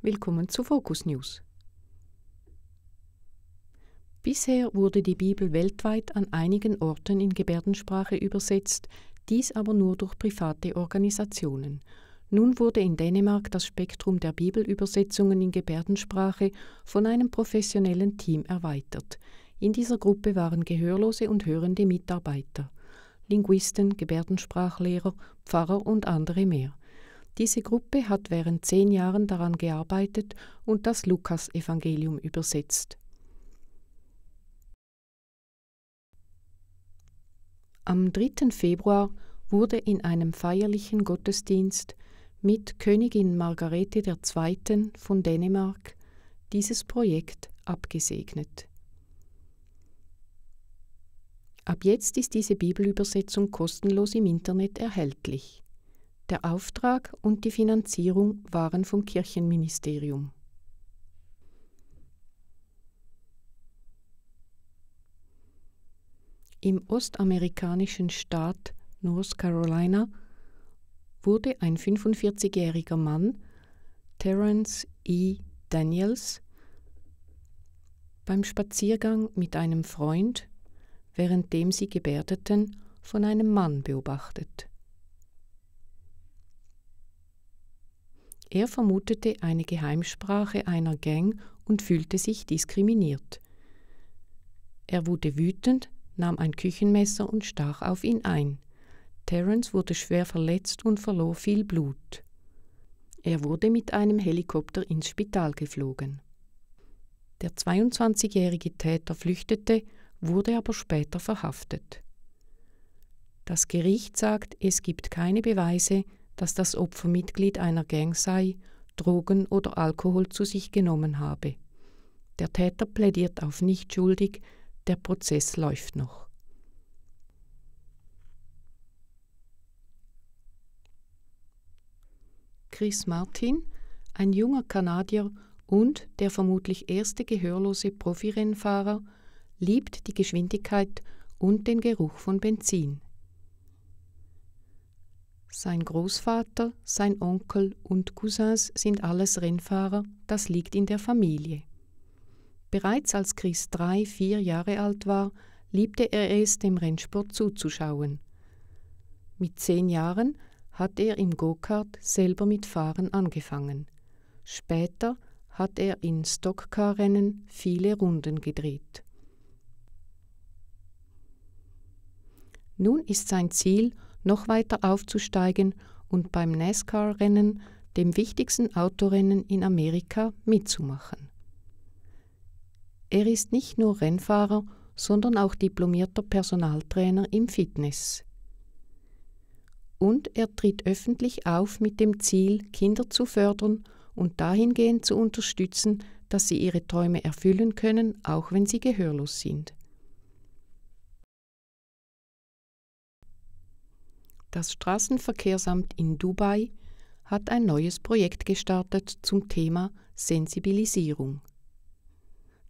Willkommen zu Focus News. Bisher wurde die Bibel weltweit an einigen Orten in Gebärdensprache übersetzt, dies aber nur durch private Organisationen. Nun wurde in Dänemark das Spektrum der Bibelübersetzungen in Gebärdensprache von einem professionellen Team erweitert. In dieser Gruppe waren gehörlose und hörende Mitarbeiter, Linguisten, Gebärdensprachlehrer, Pfarrer und andere mehr. Diese Gruppe hat während zehn Jahren daran gearbeitet und das Lukasevangelium übersetzt. Am 3. Februar wurde in einem feierlichen Gottesdienst mit Königin Margarete II. von Dänemark dieses Projekt abgesegnet. Ab jetzt ist diese Bibelübersetzung kostenlos im Internet erhältlich. Der Auftrag und die Finanzierung waren vom Kirchenministerium. Im ostamerikanischen Staat North Carolina wurde ein 45-jähriger Mann, Terence E. Daniels, beim Spaziergang mit einem Freund währenddem sie Gebärdeten von einem Mann beobachtet. Er vermutete eine Geheimsprache einer Gang und fühlte sich diskriminiert. Er wurde wütend, nahm ein Küchenmesser und stach auf ihn ein. Terence wurde schwer verletzt und verlor viel Blut. Er wurde mit einem Helikopter ins Spital geflogen. Der 22-jährige Täter flüchtete, wurde aber später verhaftet. Das Gericht sagt, es gibt keine Beweise, dass das Opfer Mitglied einer Gang sei, Drogen oder Alkohol zu sich genommen habe. Der Täter plädiert auf nicht schuldig, der Prozess läuft noch. Chris Martin, ein junger Kanadier und der vermutlich erste gehörlose Profirennfahrer, liebt die Geschwindigkeit und den Geruch von Benzin. Sein Großvater, sein Onkel und Cousins sind alles Rennfahrer, das liegt in der Familie. Bereits als Chris drei, vier Jahre alt war, liebte er es, dem Rennsport zuzuschauen. Mit zehn Jahren hat er im Go-Kart selber mit Fahren angefangen. Später hat er in Stockcar-Rennen viele Runden gedreht. Nun ist sein Ziel, noch weiter aufzusteigen und beim NASCAR-Rennen, e dem wichtigsten Autorennen in Amerika, mitzumachen. Er ist nicht nur Rennfahrer, sondern auch diplomierter Personaltrainer im Fitness. Und er tritt öffentlich auf mit dem Ziel, Kinder zu fördern und dahingehend zu unterstützen, dass sie ihre Träume erfüllen können, auch wenn sie gehörlos sind. Das Straßenverkehrsamt in Dubai hat ein neues Projekt gestartet zum Thema Sensibilisierung.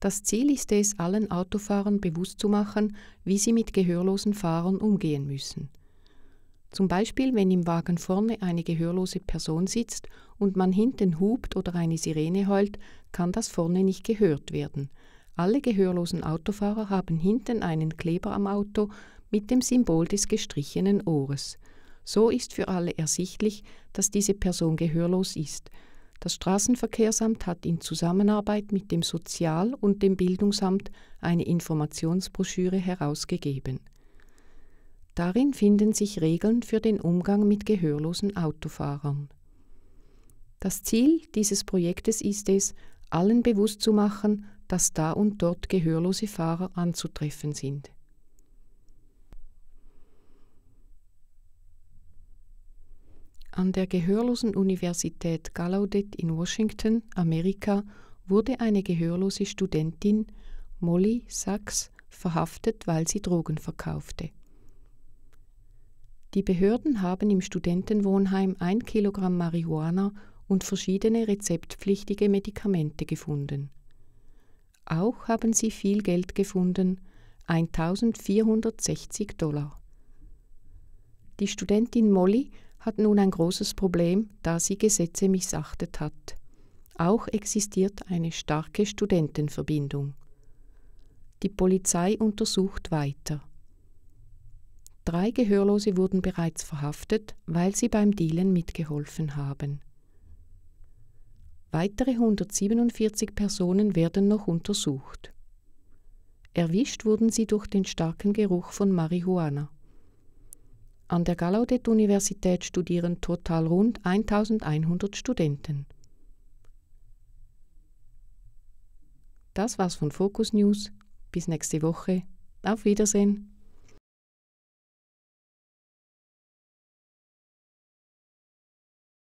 Das Ziel ist es, allen Autofahrern bewusst zu machen, wie sie mit gehörlosen Fahrern umgehen müssen. Zum Beispiel, wenn im Wagen vorne eine gehörlose Person sitzt und man hinten hupt oder eine Sirene heult, kann das vorne nicht gehört werden. Alle gehörlosen Autofahrer haben hinten einen Kleber am Auto mit dem Symbol des gestrichenen Ohres. So ist für alle ersichtlich, dass diese Person gehörlos ist. Das Straßenverkehrsamt hat in Zusammenarbeit mit dem Sozial- und dem Bildungsamt eine Informationsbroschüre herausgegeben. Darin finden sich Regeln für den Umgang mit gehörlosen Autofahrern. Das Ziel dieses Projektes ist es, allen bewusst zu machen, dass da und dort gehörlose Fahrer anzutreffen sind. An der gehörlosen Universität Gallaudet in Washington, Amerika, wurde eine gehörlose Studentin, Molly Sachs, verhaftet, weil sie Drogen verkaufte. Die Behörden haben im Studentenwohnheim ein Kilogramm Marihuana und verschiedene rezeptpflichtige Medikamente gefunden. Auch haben sie viel Geld gefunden, 1460 Dollar. Die Studentin Molly hat nun ein großes Problem, da sie Gesetze missachtet hat. Auch existiert eine starke Studentenverbindung. Die Polizei untersucht weiter. Drei Gehörlose wurden bereits verhaftet, weil sie beim Dealen mitgeholfen haben. Weitere 147 Personen werden noch untersucht. Erwischt wurden sie durch den starken Geruch von Marihuana. An der Gallaudet-Universität studieren total rund 1100 Studenten. Das war's von Focus News. Bis nächste Woche. Auf Wiedersehen.